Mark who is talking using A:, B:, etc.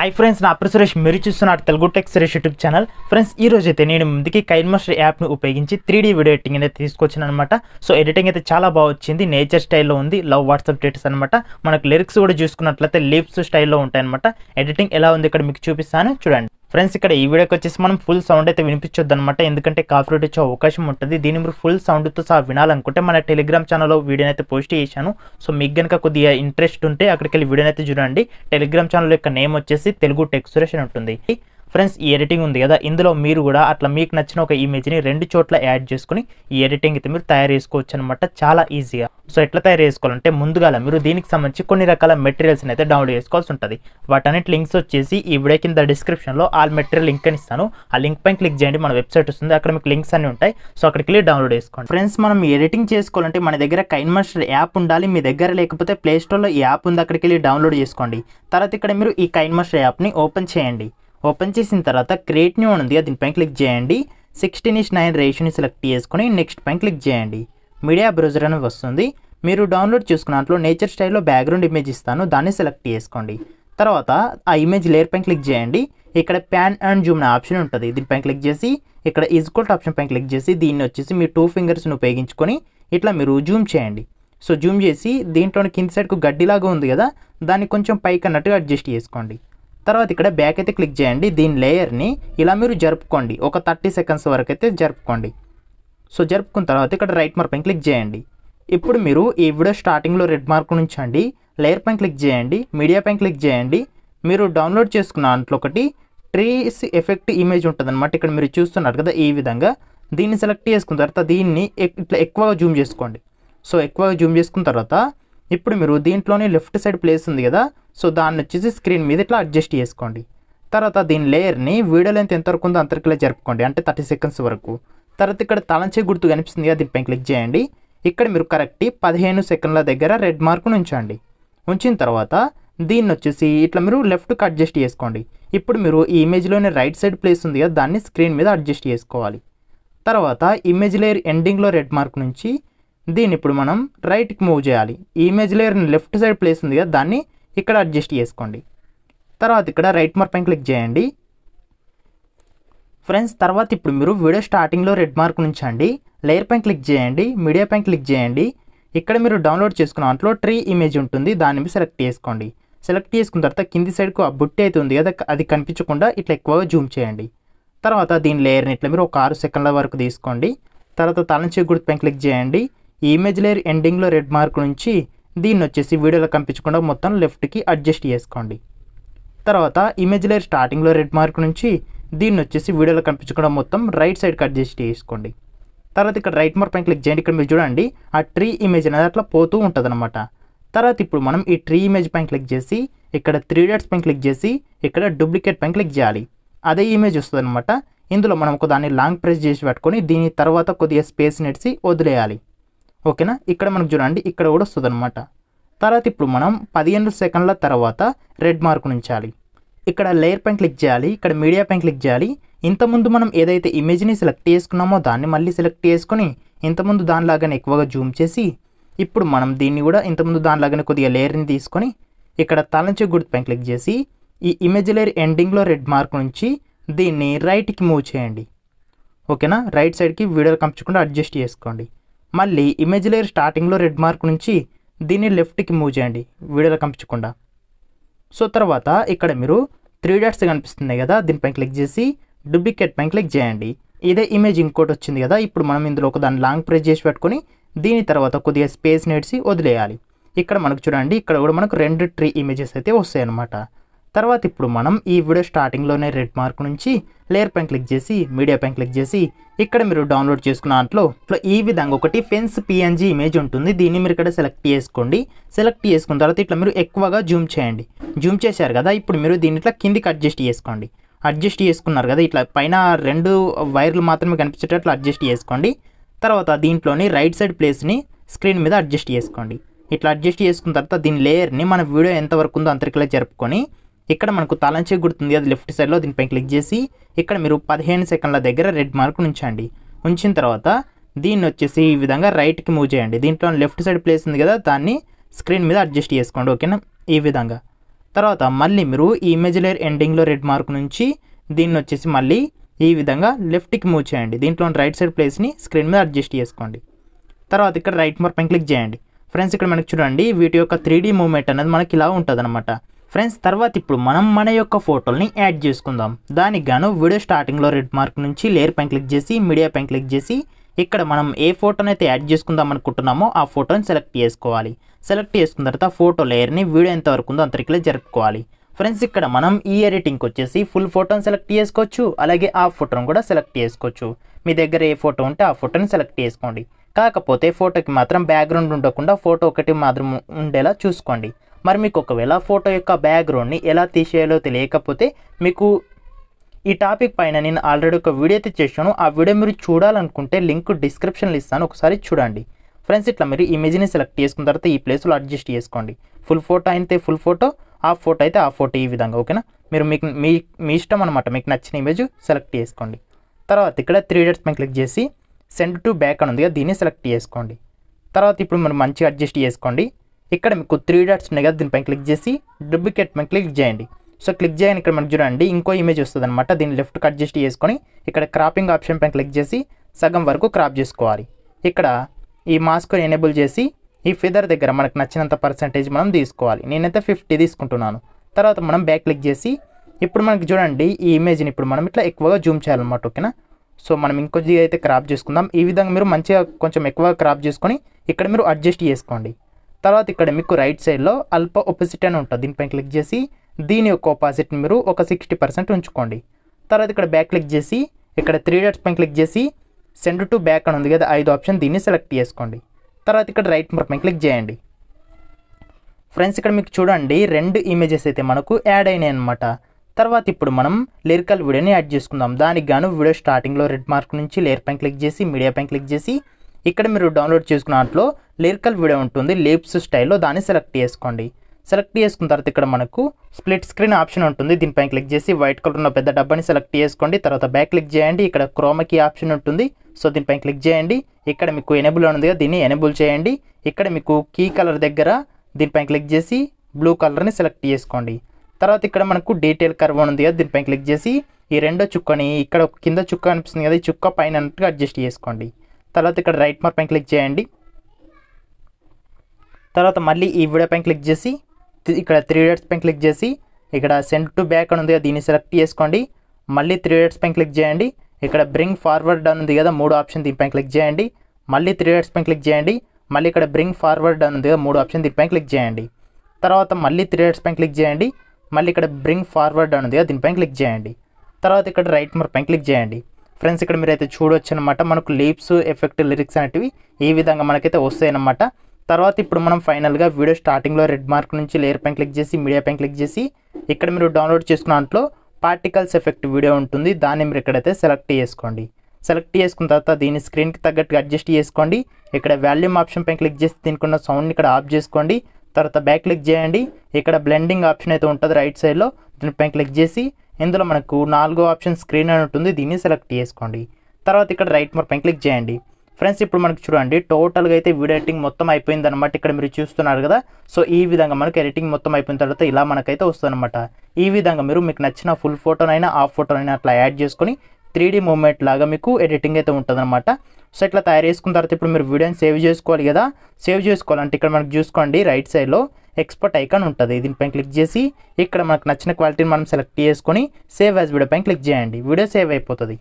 A: hi friends నా అప్పుడు సురేష్ మీరు చూస్తున్నారు Telugu tech Suresh YouTube channel friends ఈ రోజు అయితే నేను ముందుకి కైన్మాస్టర్ యాప్ను ఉపయోగించి త్రీ డీ వీడియో ఎడిటింగ్ అయితే తీసుకొచ్చిన అనమాట సో ఎడిటింగ్ అయితే చాలా బాగా వచ్చింది నేచర్ స్టైల్లో ఉంది లవ్ వాట్సాప్ డేట్స్ అనమాట మనకు లిరిక్స్ కూడా చూసుకున్నట్లయితే లిప్స్ స్టైల్లో ఉంటాయన్నమాట ఎడిటింగ్ ఎలా ఉంది ఇక్కడ మీకు చూపిస్తాను చూడండి ఫ్రెండ్స్ ఇక్కడ ఈ వీడియోకి వచ్చేసి మనం ఫుల్ సౌండ్ అయితే వినిపించొద్దు అనమాట ఎందుకంటే కాపీ రైట్ వచ్చే అవకాశం ఉంటుంది దీని మీరు ఫుల్ సౌండ్తో సహా వినాలనుకుంటే మన టెలిగ్రామ్ ఛానల్లో వీడియోని అయితే పోస్ట్ చేశాను సో మీకు కనుక కొద్దిగా ఇంట్రెస్ట్ ఉంటే అక్కడికి వెళ్ళి వీడియోని అయితే చూడండి టెలిగ్రామ్ ఛానల్ యొక్క నేమ్ వచ్చేసి తెలుగు టెక్స్టురేషన్ ఉంటుంది ఫ్రెండ్స్ ఈ ఎడిటింగ్ ఉంది కదా ఇందులో మీరు కూడా అట్లా మీకు నచ్చిన ఒక ఇమేజ్ని రెండు చోట్ల యాడ్ చేసుకుని ఈ ఎడిటింగ్ అయితే మీరు తయారు చేసుకోవచ్చు అనమాట చాలా ఈజీగా సో ఎట్లా తయారు చేసుకోవాలంటే ముందుగా మీరు దీనికి సంబంధించి కొన్ని రకాల మెటీరియల్స్ని అయితే డౌన్లోడ్ చేసుకోవాల్సి ఉంటుంది వాటన్నిటి లింక్స్ వచ్చేసి ఈ వీడియో కింద డిస్క్రిప్షన్లో ఆ మెటీరియల్ లింక్ అని ఇస్తాను ఆ లింక్ పైన క్లిక్ చేయండి మన వెబ్సైట్ వస్తుంది అక్కడ మీకు లింక్స్ అన్ని ఉంటాయి సో అక్కడికి వెళ్ళి డౌన్లోడ్ చేసుకోండి ఫ్రెండ్స్ మనం ఎడిటింగ్ చేసుకోవాలంటే మన దగ్గర కైన్ మాస్టర్ యాప్ ఉండాలి మీ దగ్గర లేకపోతే ప్లేస్టోర్లో ఈ యాప్ ఉంది అక్కడికి వెళ్ళి డౌన్లోడ్ చేసుకోండి తర్వాత ఇక్కడ మీరు ఈ కైన్ మాస్టర్ యాప్ని ఓపెన్ చేయండి ఓపెన్ చేసిన తర్వాత క్రియేట్ న్యూ ఉంది దీనిపైన క్లిక్ చేయండి సిక్స్టీన్ ఇస్ నైన్ రేషియోని సెలెక్ట్ చేసుకుని నెక్స్ట్ పైన క్లిక్ చేయండి మీడియా బ్రౌజర్ అనేది వస్తుంది మీరు డౌన్లోడ్ చేసుకున్న దాంట్లో నేచర్ స్టైల్లో బ్యాక్గ్రౌండ్ ఇమేజ్ ఇస్తాను దాన్ని సెలెక్ట్ చేసుకోండి తర్వాత ఆ ఇమేజ్ లేయర్ పైన క్లిక్ చేయండి ఇక్కడ ప్యాన్ అండ్ జూమ్ ఆప్షన్ ఉంటుంది దీనిపైన క్లిక్ చేసి ఇక్కడ ఈజ్కోల్ట్ ఆప్షన్ పైన క్లిక్ చేసి దీన్ని వచ్చేసి మీ టూ ఫింగర్స్ని ఉపయోగించుకొని ఇట్లా మీరు జూమ్ చేయండి సో జూమ్ చేసి దీంట్లో కింది సైడ్కు గడ్డిలాగా ఉంది కదా దాన్ని కొంచెం పైకి అన్నట్టుగా అడ్జస్ట్ చేసుకోండి తర్వాత ఇక్కడ బ్యాక్ అయితే క్లిక్ చేయండి దీని లేయర్ని ఇలా మీరు జరుపుకోండి ఒక థర్టీ సెకండ్స్ వరకు అయితే జరుపుకోండి సో జరుపుకున్న తర్వాత ఇక్కడ రైట్ మార్క్ పైన క్లిక్ చేయండి ఇప్పుడు మీరు ఈ వీడియో స్టార్టింగ్లో రెడ్ మార్క్ నుంచండి లేయర్ పైన క్లిక్ చేయండి మీడియా పైన క్లిక్ చేయండి మీరు డౌన్లోడ్ చేసుకున్న దాంట్లో ఒకటి ట్రీస్ ఎఫెక్ట్ ఇమేజ్ ఉంటుంది అనమాట ఇక్కడ మీరు చూస్తున్నారు కదా ఈ విధంగా దీన్ని సెలెక్ట్ చేసుకున్న తర్వాత దీన్ని ఇట్లా ఎక్కువగా జూమ్ చేసుకోండి సో ఎక్కువగా జూమ్ చేసుకున్న తర్వాత ఇప్పుడు మీరు దీంట్లోనే లెఫ్ట్ సైడ్ ప్లేస్ ఉంది కదా సో దాన్ని వచ్చేసి స్క్రీన్ మీద ఇట్లా అడ్జస్ట్ చేసుకోండి తర్వాత దీని లేయర్ని వీడియో లెంత్ ఎంతవరకు ఉందో అంతరికిలా జరుపుకోండి అంటే థర్టీ సెకండ్స్ వరకు తర్వాత ఇక్కడ తలంచే గుర్తు కనిపిస్తుంది కదా దీనిపై క్లిక్ చేయండి ఇక్కడ మీరు కరెక్ట్ పదిహేను సెకండ్ల దగ్గర రెడ్ మార్క్ను ఉంచండి ఉంచిన తర్వాత దీన్ని వచ్చేసి ఇట్లా మీరు లెఫ్ట్కి అడ్జస్ట్ చేసుకోండి ఇప్పుడు మీరు ఈ ఇమేజ్లోనే రైట్ సైడ్ ప్లేస్ ఉంది కదా దాన్ని స్క్రీన్ మీద అడ్జస్ట్ చేసుకోవాలి తర్వాత ఇమేజ్ లేయర్ ఎండింగ్లో రెడ్ మార్క్ నుంచి దీన్ని ఇప్పుడు మనం రైట్కి మూవ్ చేయాలి ఈ ఇమేజ్ లేయర్ని లెఫ్ట్ సైడ్ ప్లేస్ ఉంది కదా దాన్ని ఇక్కడ అడ్జస్ట్ చేసుకోండి తర్వాత ఇక్కడ రైట్ మార్క్ పైన క్లిక్ చేయండి ఫ్రెండ్స్ తర్వాత ఇప్పుడు మీరు వీడియో స్టార్టింగ్లో రెడ్ మార్క్ నుంచండి లేయర్ పైన క్లిక్ చేయండి మీడియా పైన క్లిక్ చేయండి ఇక్కడ మీరు డౌన్లోడ్ చేసుకున్న దాంట్లో ట్రీ ఇమేజ్ ఉంటుంది దాన్ని సెలెక్ట్ చేసుకోండి సెలెక్ట్ చేసుకున్న తర్వాత కింది సైడ్కు ఆ బుట్టి అయితే ఉంది కదా అది కనిపించకుండా ఇట్లా ఎక్కువగా జూమ్ చేయండి తర్వాత దీని లేయర్ని ఇట్లా మీరు ఒక ఆరు సెకండ్ల వరకు తీసుకోండి తర్వాత తలంచి గుర్తు పైన క్లిక్ చేయండి ఈ ఇమేజ్ లేయర్ ఎండింగ్లో రెడ్ మార్క్ నుంచి దీన్ని వచ్చేసి వీడియోలో కంపించకుండా మొత్తం లెఫ్ట్కి అడ్జస్ట్ చేసుకోండి తర్వాత ఇమేజ్ లేయర్ స్టార్టింగ్లో రెడ్ మార్క్ నుంచి దీన్ని వచ్చేసి వీడియోలో కంపించకుండా మొత్తం రైట్ సైడ్కి అడ్జస్ట్ చేసుకోండి తర్వాత ఇక్కడ రైట్ మార్క్ పైన క్లిక్ చేయండి ఇక్కడ మీరు చూడండి ఆ ట్రీ ఇమేజ్ అనేది అట్లా పోతూ ఉంటుందన్నమాట తర్వాత ఇప్పుడు మనం ఈ ట్రీ ఇమేజ్ పైన క్లిక్ చేసి ఇక్కడ త్రీ డాట్స్ పైన క్లిక్ చేసి ఇక్కడ డూప్లికేట్ పైన క్లిక్ చేయాలి అదే ఇమేజ్ వస్తుంది అనమాట ఇందులో మనం ఒక దాన్ని లాంగ్ ప్రెస్ చేసి పెట్టుకొని దీని తర్వాత కొద్దిగా స్పేస్ నెట్సి వదిలేయాలి ఓకేనా ఇక్కడ మనకు చూడండి ఇక్కడ కూడా వస్తుంది అనమాట తర్వాత ఇప్పుడు మనం పదిహేను సెకండ్ల తర్వాత రెడ్ మార్క్ ఉంచాలి ఇక్కడ లేయర్ పైన క్లిక్ చేయాలి ఇక్కడ మీడియా పైన క్లిక్ చేయాలి ఇంతకుముందు మనం ఏదైతే ఇమేజ్ని సెలెక్ట్ చేసుకున్నామో దాన్ని మళ్ళీ సెలెక్ట్ చేసుకొని ఇంతకుముందు దానిలాగానే ఎక్కువగా జూమ్ చేసి ఇప్పుడు మనం దీన్ని కూడా ఇంతకుముందు దానిలాగానే కొద్దిగా లేయర్ని తీసుకొని ఇక్కడ తలంచి గుర్తు పైన క్లిక్ చేసి ఈ ఇమేజ్ లేయర్ ఎండింగ్లో రెడ్ మార్క్ నుంచి దీన్ని రైట్కి మూవ్ చేయండి ఓకేనా రైట్ సైడ్కి వీడియోలు కంపించకుండా అడ్జస్ట్ చేసుకోండి మళ్ళీ ఇమేజ్ లేయర్ స్టార్టింగ్లో రెడ్ మార్క్ నుంచి దీన్ని లెఫ్ట్కి మూవ్ చేయండి వీడియోలో కంపించకుండా సో తర్వాత ఇక్కడ మీరు త్రీ డాట్స్ కనిపిస్తుంది కదా దీనిపై క్లిక్ చేసి డూప్లికేట్ పైన క్లిక్ చేయండి ఇదే ఇమేజ్ ఇంకోటి వచ్చింది కదా ఇప్పుడు మనం ఇందులో ఒక దాన్ని లాంగ్ ప్రెస్ చేసి పెట్టుకొని దీని తర్వాత కొద్దిగా స్పేస్ నేడ్సి వదిలేయాలి ఇక్కడ మనకు చూడండి ఇక్కడ కూడా మనకు రెండు ట్రీ ఇమేజెస్ అయితే వస్తాయి అన్నమాట తర్వాత ఇప్పుడు మనం ఈ వీడియో స్టార్టింగ్లోనే రెడ్ మార్క్ నుంచి లేయర్ పైన క్లిక్ చేసి మీడియా పైన క్లిక్ చేసి ఇక్కడ మీరు డౌన్లోడ్ చేసుకున్న దాంట్లో ఇట్లా ఈ విధంగా ఒకటి ఫెన్స్ పిఎన్జీ ఇమేజ్ ఉంటుంది దీన్ని మీరు ఇక్కడ సెలెక్ట్ చేసుకోండి సెలెక్ట్ చేసుకున్న తర్వాత ఇట్లా మీరు ఎక్కువగా జూమ్ చేయండి జూమ్ చేశారు కదా ఇప్పుడు మీరు దీన్ని ఇట్లా కిందికి అడ్జస్ట్ చేసుకోండి అడ్జస్ట్ చేసుకున్నారు కదా ఇట్లా పైన రెండు వైర్లు మాత్రమే కనిపించేటట్లు అడ్జస్ట్ చేసుకోండి తర్వాత దీంట్లోని రైట్ సైడ్ ప్లేస్ని స్క్రీన్ మీద అడ్జస్ట్ చేసుకోండి ఇట్లా అడ్జస్ట్ చేసుకున్న తర్వాత దీని లేయర్ని మన వీడియో ఎంతవరకు ఉందో అంతరికలా జరుపుకొని ఇక్కడ మనకు తలంచే గుర్తుంది అది లెఫ్ట్ సైడ్లో దీనిపై క్లిక్ చేసి ఇక్కడ మీరు పదిహేను సెకండ్ల దగ్గర రెడ్ మార్క్ ఉంచండి ఉంచిన తర్వాత దీన్ని వచ్చేసి ఈ విధంగా రైట్కి మూవ్ చేయండి దీంట్లో లెఫ్ట్ సైడ్ ప్లేస్ ఉంది కదా దాన్ని స్క్రీన్ మీద అడ్జస్ట్ చేసుకోండి ఓకేనా ఈ విధంగా తర్వాత మళ్ళీ మీరు ఈ ఇమేజ్ లేర్ ఎండింగ్లో రెడ్ మార్క్ నుంచి దీన్ని వచ్చేసి మళ్ళీ ఈ విధంగా లెఫ్ట్కి మూవ్ చేయండి దీంట్లో రైట్ సైడ్ ప్లేస్ని స్క్రీన్ మీద అడ్జస్ట్ చేసుకోండి తర్వాత ఇక్కడ రైట్ మార్క్ పైన క్లిక్ చేయండి ఫ్రెండ్స్ ఇక్కడ మనకి చూడండి వీటి యొక్క త్రీ మూమెంట్ అనేది మనకి ఇలా ఉంటుంది అనమాట ఫ్రెండ్స్ తర్వాత ఇప్పుడు మనం మన యొక్క ఫోటోల్ని యాడ్ చేసుకుందాం దానికి గాను వీడియో స్టార్టింగ్లో రెడ్ మార్క్ నుంచి లేయర్ పైన క్లిక్ చేసి మీడియా పైన క్లిక్ చేసి ఇక్కడ మనం ఏ ఫోటోని అయితే యాడ్ చేసుకుందాం అనుకుంటున్నామో ఆ ఫోటోని సెలెక్ట్ చేసుకోవాలి సెలెక్ట్ చేసుకున్న తర్వాత ఫోటో లేయర్ని వీడియో ఎంత వరకు ఉందో అంతరికలే జరుపుకోవాలి ఫ్రెండ్స్ ఇక్కడ మనం ఈ ఎడిటింగ్కి వచ్చేసి ఫుల్ ఫోటోని సెలెక్ట్ చేసుకోవచ్చు అలాగే ఆ ఫోటోను కూడా సెలెక్ట్ చేసుకోవచ్చు మీ దగ్గర ఏ ఫోటో ఉంటే ఆ ఫోటోని సెలెక్ట్ చేసుకోండి కాకపోతే ఫోటోకి మాత్రం బ్యాక్గ్రౌండ్ ఉండకుండా ఫోటో ఒకటి మాత్రం ఉండేలా చూసుకోండి మరి మీకు ఒకవేళ ఫోటో యొక్క బ్యాక్గ్రౌండ్ని ఎలా తీసేయాలో తెలియకపోతే మీకు ఈ టాపిక్ పైన నేను ఆల్రెడీ ఒక వీడియో అయితే చేశాను ఆ వీడియో మీరు చూడాలనుకుంటే లింక్ డిస్క్రిప్షన్లో ఇస్తాను ఒకసారి చూడండి ఫ్రెండ్స్ ఇట్లా మీరు ఇమేజ్ని సెలెక్ట్ చేసుకున్న తర్వాత ఈ ప్లేస్లో అడ్జస్ట్ చేసుకోండి ఫుల్ ఫోటో అయితే ఫుల్ ఫోటో ఆ ఫోటో అయితే ఆ ఫోటో ఈ విధంగా ఓకేనా మీరు మీకు మీ మీ ఇష్టం అనమాట మీకు నచ్చిన ఇమేజ్ సెలెక్ట్ చేసుకోండి తర్వాత ఇక్కడ త్రీ డేట్స్ పైన క్లిక్ చేసి సెండ్ టు బ్యాక్ అని ఉంది దీన్ని సెలెక్ట్ చేసుకోండి తర్వాత ఇప్పుడు మీరు మంచిగా అడ్జస్ట్ చేసుకోండి ఇక్కడ మీకు త్రీ డాట్స్ ఉన్నాయి కదా దీనిపైన క్లిక్ చేసి డూప్లికేట్ పైన క్లిక్ చేయండి సో క్లిక్ చేయని ఇక్కడ మనకు చూడండి ఇంకో ఇమేజ్ వస్తుంది అనమాట దీన్ని లెఫ్ట్ కట్ జస్ట్ చేసుకొని ఇక్కడ క్రాపింగ్ ఆప్షన్ పైన క్లిక్ చేసి సగం వరకు క్రాప్ చేసుకోవాలి ఇక్కడ ఈ మాస్క్ని ఎనేబుల్ చేసి ఈ ఫిదర్ దగ్గర మనకు నచ్చినంత పర్సంటేజ్ మనం తీసుకోవాలి నేనైతే ఫిఫ్టీ తీసుకుంటున్నాను తర్వాత మనం బ్యాక్ క్లిక్ చేసి ఇప్పుడు మనకు చూడండి ఈ ఇమేజ్ని ఇప్పుడు మనం ఇట్లా ఎక్కువగా జూమ్ చేయాలన్నమాట ఓకేనా సో మనం ఇంకొద్దిగా అయితే క్రాప్ చేసుకుందాం ఈ విధంగా మీరు మంచిగా కొంచెం ఎక్కువగా క్రాప్ చేసుకొని ఇక్కడ మీరు అడ్జస్ట్ చేసుకోండి తర్వాత ఇక్కడ మీకు రైట్ సైడ్లో అల్ప ఒపోజిట్ అని ఉంటుంది దీనిపై క్లిక్ చేసి దీని యొక్క ఆపోజిట్ మీరు ఒక సిక్స్టీ పర్సెంట్ ఉంచుకోండి తర్వాత ఇక్కడ బ్యాక్ క్లిక్ చేసి ఇక్కడ త్రీ డాట్స్ పైన క్లిక్ చేసి సెండ్ టు బ్యాక్ అని ఉంది కదా ఐదు ఆప్షన్ దీన్ని సెలెక్ట్ చేసుకోండి తర్వాత ఇక్కడ రైట్ పైన క్లిక్ చేయండి ఫ్రెండ్స్ ఇక్కడ మీకు చూడండి రెండు ఇమేజెస్ అయితే మనకు యాడ్ అయినాయి అనమాట తర్వాత ఇప్పుడు మనం లిరికల్ వీడియోని యాడ్ చేసుకుందాం దానికి గాను వీడియో స్టార్టింగ్లో రెడ్ మార్క్ నుంచి లేయర్ పైన క్లిక్ చేసి మీడియా పైన క్లిక్ చేసి ఇక్కడ మీరు డౌన్లోడ్ చేసుకున్న దాంట్లో లిరికల్ వీడియో ఉంటుంది లిప్స్ స్టైల్లో దాన్ని సెలెక్ట్ చేసుకోండి సెలెక్ట్ చేసుకున్న తర్వాత ఇక్కడ మనకు స్ప్లిట్ స్క్రీన్ ఆప్షన్ ఉంటుంది దీనిపై క్లిక్ చేసి వైట్ కలర్ ఉన్న పెద్ద డబ్బాని సెలెక్ట్ చేసుకోండి తర్వాత బ్యాక్ క్లిక్ చేయండి ఇక్కడ క్రోమకి ఆప్షన్ ఉంటుంది సో దీనిపై క్లిక్ చేయండి ఇక్కడ మీకు ఎనేబుల్ కదా దీన్ని ఎనేబుల్ చేయండి ఇక్కడ మీకు కీ కలర్ దగ్గర దీనిపై క్లిక్ చేసి బ్లూ కలర్ని సెలెక్ట్ చేసుకోండి తర్వాత ఇక్కడ మనకు డీటెయిల్ కర్వ్ ఉంది కదా దీనిపై క్లిక్ చేసి ఈ రెండో చుక్కని ఇక్కడ కింద చుక్క అనిపిస్తుంది కదా ఈ చుక్క పైన అన్నట్టుగా అడ్జస్ట్ చేసుకోండి తర్వాత ఇక్కడ రైట్ మార్క్ పైన క్లిక్ చేయండి తర్వాత మళ్ళీ ఈ వీడియో పైన క్లిక్ చేసి ఇక్కడ త్రీ డేట్స్ పైన క్లిక్ చేసి ఇక్కడ సెండ్ టు బ్యాక్ అని ఉంది కదా దీన్ని సెలెక్ట్ చేసుకోండి మళ్ళీ త్రీ డేట్స్ పైన క్లిక్ చేయండి ఇక్కడ బ్రింగ్ ఫార్వర్డ్ అని ఉంది కదా మూడు ఆప్షన్ దీనిపైన క్లిక్ చేయండి మళ్ళీ త్రీ డేట్స్ పైన క్లిక్ చేయండి మళ్ళీ ఇక్కడ బ్రింగ్ ఫార్వర్డ్ అని ఉంది కదా మూడు ఆప్షన్ దీనిపైన క్లిక్ చేయండి తర్వాత మళ్ళీ త్రీ డేట్స్ పైన క్లిక్ చేయండి మళ్ళీ ఇక్కడ బ్రింగ్ ఫార్వర్డ్ అని ఉంది కదా దీనిపైన క్లిక్ చేయండి తర్వాత ఇక్కడ రైట్ మార్క్ పైన క్లిక్ చేయండి ఫ్రెండ్స్ ఇక్కడ మీరైతే చూడవచ్చు అనమాట మనకు లీప్స్ ఎఫెక్ట్ లిరిక్స్ అనేటివి ఈ విధంగా మనకైతే వస్తాయన్నమాట తర్వాత ఇప్పుడు మనం ఫైనల్గా వీడియో స్టార్టింగ్లో రెడ్ మార్క్ నుంచి లేయర్ పైన క్లిక్ చేసి మీడియా పైన క్లిక్ చేసి ఇక్కడ మీరు డౌన్లోడ్ చేసుకున్న దాంట్లో పార్టికల్స్ ఎఫెక్ట్ వీడియో ఉంటుంది దాన్ని మీరు ఇక్కడైతే సెలెక్ట్ చేసుకోండి సెలెక్ట్ చేసుకున్న తర్వాత దీన్ని స్క్రీన్కి తగ్గట్టుగా అడ్జస్ట్ చేసుకోండి ఇక్కడ వాల్యూమ్ ఆప్షన్ పైన క్లిక్ చేసి దీనికి ఉన్న సౌండ్ని ఇక్కడ ఆఫ్ చేసుకోండి తర్వాత బ్యాక్ క్లిక్ చేయండి ఇక్కడ బ్లెండింగ్ ఆప్షన్ అయితే ఉంటుంది రైట్ సైడ్లో దీనిపై క్లిక్ చేసి ఇందులో మనకు నాలుగో ఆప్షన్ స్క్రీన్ అని ఉంటుంది దీన్ని సెలెక్ట్ చేసుకోండి తర్వాత ఇక్కడ రైట్ మోర్ క్లిక్ చేయండి ఫ్రెండ్స్ ఇప్పుడు మనకు చూడండి టోటల్గా అయితే వీడియో ఎడిటింగ్ మొత్తం అయిపోయింది అనమాట ఇక్కడ మీరు చూస్తున్నారు కదా సో ఈ విధంగా మనకు ఎడిటింగ్ మొత్తం అయిపోయిన తర్వాత ఇలా మనకైతే వస్తుందన్నమాట ఈ విధంగా మీరు మీకు నచ్చిన ఫుల్ ఫోటోనైనా ఆ ఫోటోనైనా అట్లా యాడ్ చేసుకొని త్రీ డీ మూమెంట్ లాగా మీకు ఎడిటింగ్ అయితే ఉంటుందన్నమాట సో ఇట్లా తయారు చేసుకున్న తర్వాత ఇప్పుడు మీరు వీడియోని సేవ్ చేసుకోవాలి కదా సేవ్ చేసుకోవాలంటే ఇక్కడ మనకు చూసుకోండి రైట్ సైడ్లో ఎక్స్పోర్ట్ ఐకాన్ ఉంటుంది దీనిపైన క్లిక్ చేసి ఇక్కడ మనకు నచ్చిన క్వాలిటీని మనం సెలెక్ట్ చేసుకొని సేవ్ యాజ్ వీడియో పైన క్లిక్ చేయండి వీడియో సేవ్ అయిపోతుంది